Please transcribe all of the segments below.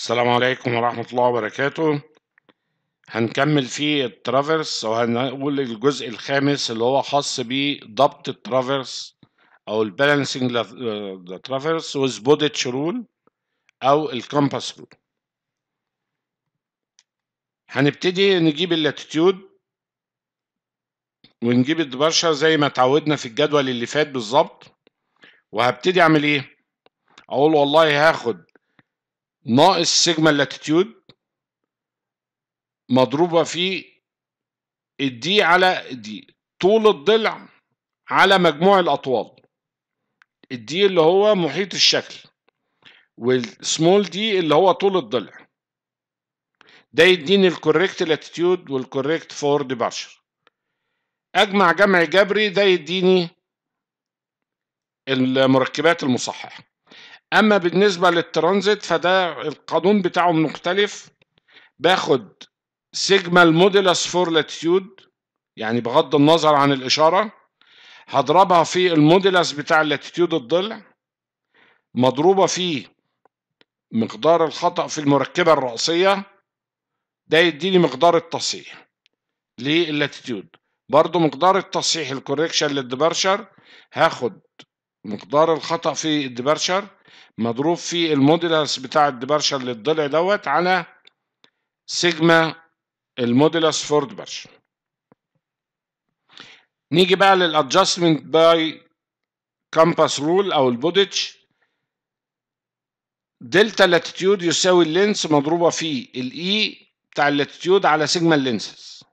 السلام عليكم ورحمة الله وبركاته هنكمل في الترافرس وهنقول الجزء الخامس اللي هو خاص بضبط الترافرس أو البالانسنج ترافرس وزبودتش رول أو الكمباس رول هنبتدي نجيب اللاتيتيود ونجيب الدبرشر زي ما اتعودنا في الجدول اللي فات بالظبط وهبتدي أعمل إيه؟ أقول والله هاخد ناقص سيجما اللاتيتيود مضروبة في الدي على دي طول الضلع على مجموع الأطوال الدي اللي هو محيط الشكل والسمول دي اللي هو طول الضلع ده يديني الكوريكت لاتيتيود والكوريكت فور باشر اجمع جمع جبري ده يديني المركبات المصححه اما بالنسبه للترانزيت فده القانون بتاعه مختلف باخد سيجما المودلس فور لاتيتيود يعني بغض النظر عن الاشاره هضربها في المودلس بتاع اللاتيتيود الضلع مضروبه في مقدار الخطأ في المركبة الرأسية ده يديني مقدار التصحيح للاتيتيود برضو مقدار التصحيح الكوريكشن للدبرشر هاخد مقدار الخطأ في الديبارشر مضروب في المودلس بتاع الديبارشر للضلع دوت على سيجما المودلس فور ديبارشر نيجي بقى للادجستمنت باي كامباس رول او البودج دلتا لاتيتيود يساوي اللينس مضروبه في الاي e بتاع اللاتيتيود على سيجما اللينسز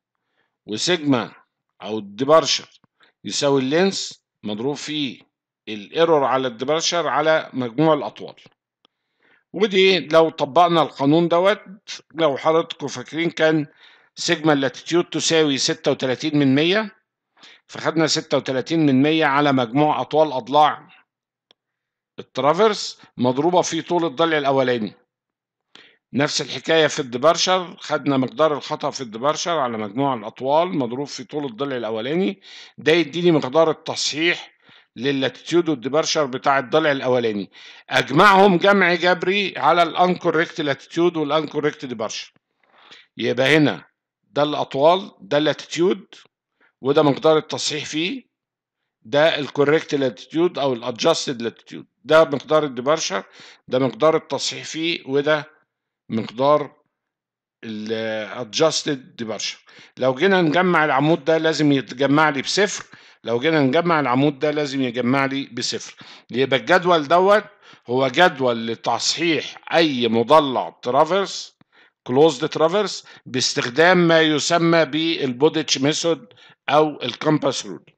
وسيجما او الديبارشر يساوي اللينس مضروب فيه الايرور على الديبرشر على مجموع الاطوال ودي لو طبقنا القانون دوت لو حضراتكم فاكرين كان سيجما اللاتيتيود تساوي 36 من 100 فخدنا 36 من 100 على مجموع أطوال أضلاع الترافرس مضروبة في طول الضلع الأولاني نفس الحكاية في الدبرشر خدنا مقدار الخطأ في الدبرشر على مجموع الأطوال مضروب في طول الضلع الأولاني ده يديني مقدار التصحيح للاتيتيود والديبارشر بتاع الضلع الاولاني اجمعهم جمع جبري على الانكوركت لاتيتيود والانكوركت ديبارشر يبقى هنا ده الاطوال ده اللاتيتيود وده مقدار التصحيح فيه ده الكوريكت لاتيتيود او الادجستد لاتيتيود ده مقدار الديبارشر ده مقدار التصحيح فيه وده مقدار الادجستد ديبارشر لو جينا نجمع العمود ده لازم يتجمع لي بصفر لو جينا نجمع العمود ده لازم يجمع لي بصفر يبقى الجدول دوت هو جدول لتصحيح أي مضلع ترافرس كلوزد ترافرس باستخدام ما يسمى بالبودتش ميثود أو الكمباس رول